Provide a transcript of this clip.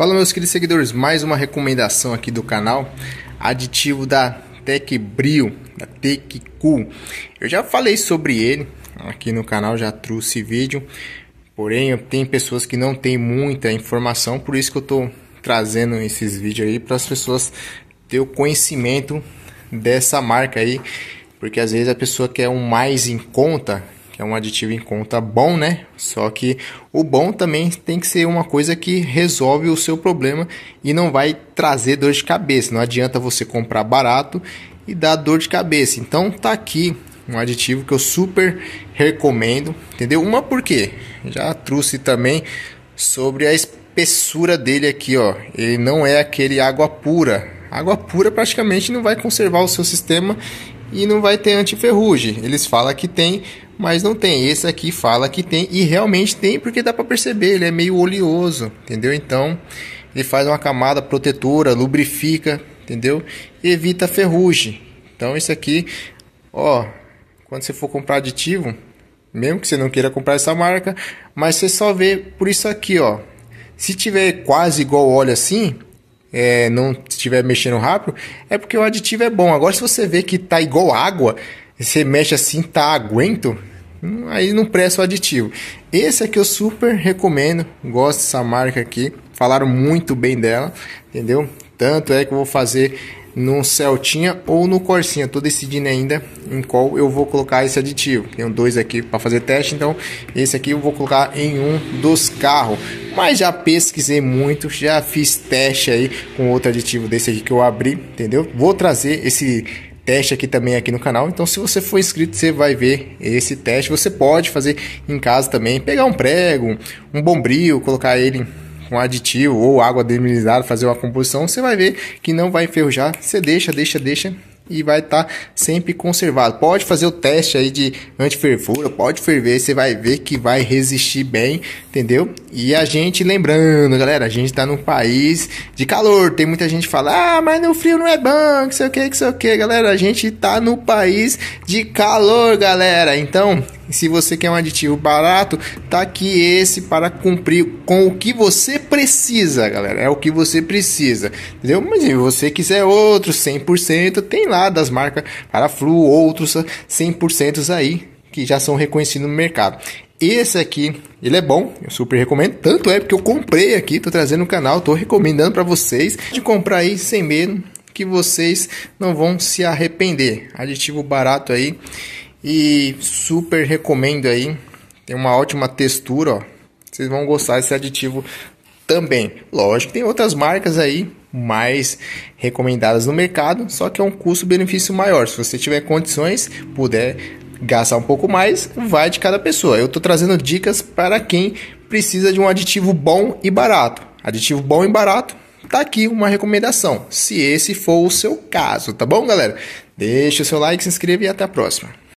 Fala meus queridos seguidores, mais uma recomendação aqui do canal, aditivo da Tec Brio, da Tec Cool. Eu já falei sobre ele aqui no canal, já trouxe vídeo, porém tem pessoas que não tem muita informação, por isso que eu estou trazendo esses vídeos aí para as pessoas ter o conhecimento dessa marca aí, porque às vezes a pessoa quer um mais em conta é um aditivo em conta bom, né? Só que o bom também tem que ser uma coisa que resolve o seu problema e não vai trazer dor de cabeça. Não adianta você comprar barato e dar dor de cabeça. Então tá aqui um aditivo que eu super recomendo, entendeu? Uma porque já trouxe também sobre a espessura dele aqui, ó. Ele não é aquele água pura. Água pura praticamente não vai conservar o seu sistema e não vai ter antiferrugem. Eles falam que tem, mas não tem. Esse aqui fala que tem e realmente tem porque dá para perceber, ele é meio oleoso, entendeu? Então, ele faz uma camada protetora, lubrifica, entendeu? Evita ferrugem. Então, isso aqui, ó, quando você for comprar aditivo, mesmo que você não queira comprar essa marca, mas você só vê por isso aqui, ó. Se tiver quase igual óleo assim, é, não estiver mexendo rápido, é porque o aditivo é bom. Agora, se você vê que tá igual água, você mexe assim, tá aguento, aí não presta o aditivo. Esse que eu super recomendo, gosto dessa marca aqui, falaram muito bem dela, entendeu? Tanto é que eu vou fazer no Celtinha ou no Corsinha. Tô decidindo ainda em qual eu vou colocar esse aditivo. Tenho dois aqui para fazer teste, então esse aqui eu vou colocar em um dos carros. Mas já pesquisei muito, já fiz teste aí com outro aditivo desse aqui que eu abri, entendeu? Vou trazer esse teste aqui também aqui no canal. Então, se você for inscrito, você vai ver esse teste. Você pode fazer em casa também, pegar um prego, um bombril, colocar ele com aditivo ou água demilizada, fazer uma composição, você vai ver que não vai enferrujar. Você deixa, deixa, deixa e vai estar tá sempre conservado. Pode fazer o teste aí de antifervura, pode ferver, você vai ver que vai resistir bem, entendeu? E a gente lembrando, galera, a gente tá num país de calor, tem muita gente que fala: "Ah, mas no frio não é bom, que sei o que, que sei o que". Galera, a gente tá no país de calor, galera. Então, e se você quer um aditivo barato, tá aqui esse para cumprir com o que você precisa, galera. É o que você precisa, entendeu? Mas se você quiser outro 100%, tem lá das marcas Paraflu, outros 100% aí que já são reconhecidos no mercado. Esse aqui, ele é bom, eu super recomendo. Tanto é porque eu comprei aqui, tô trazendo no canal, tô recomendando para vocês de comprar aí sem medo que vocês não vão se arrepender. Aditivo barato aí e super recomendo aí. Tem uma ótima textura, ó. Vocês vão gostar desse aditivo também. Lógico, tem outras marcas aí mais recomendadas no mercado, só que é um custo-benefício maior. Se você tiver condições, puder gastar um pouco mais, vai de cada pessoa. Eu estou trazendo dicas para quem precisa de um aditivo bom e barato. Aditivo bom e barato, tá aqui uma recomendação. Se esse for o seu caso, tá bom, galera? Deixa o seu like, se inscreva e até a próxima.